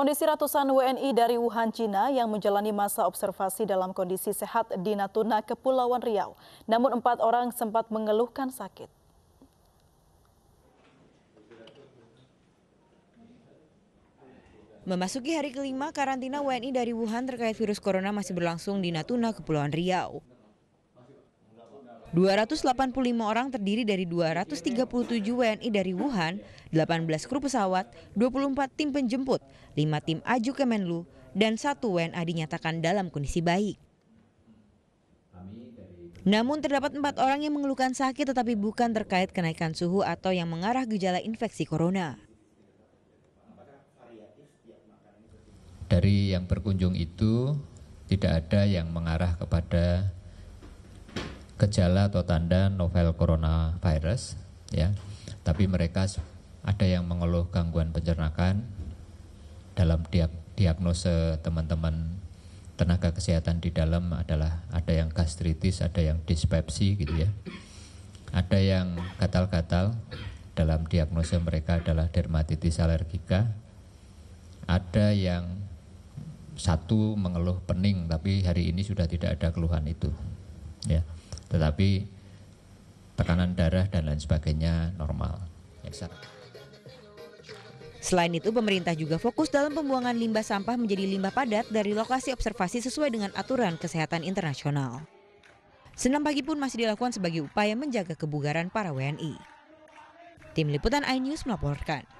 Kondisi ratusan WNI dari Wuhan, Cina yang menjalani masa observasi dalam kondisi sehat di Natuna, Kepulauan Riau. Namun empat orang sempat mengeluhkan sakit. Memasuki hari kelima, karantina WNI dari Wuhan terkait virus corona masih berlangsung di Natuna, Kepulauan Riau. 285 orang terdiri dari 237 WNI dari Wuhan, 18 kru pesawat, 24 tim penjemput, 5 tim aju Kemenlu, dan 1 WNA dinyatakan dalam kondisi baik. Namun terdapat empat orang yang mengeluhkan sakit tetapi bukan terkait kenaikan suhu atau yang mengarah gejala infeksi corona. Dari yang berkunjung itu tidak ada yang mengarah kepada gejala atau tanda novel coronavirus ya. Tapi mereka ada yang mengeluh gangguan pencernaan. dalam diag diagnose teman-teman tenaga kesehatan di dalam adalah ada yang gastritis, ada yang dispepsi gitu ya. Ada yang gatal-gatal dalam diagnose mereka adalah dermatitis alergika. Ada yang satu mengeluh pening tapi hari ini sudah tidak ada keluhan itu. Ya tetapi tekanan darah dan lain sebagainya normal. Selain itu, pemerintah juga fokus dalam pembuangan limbah sampah menjadi limbah padat dari lokasi observasi sesuai dengan aturan kesehatan internasional. Senam pagi pun masih dilakukan sebagai upaya menjaga kebugaran para WNI. Tim Liputan iNews melaporkan.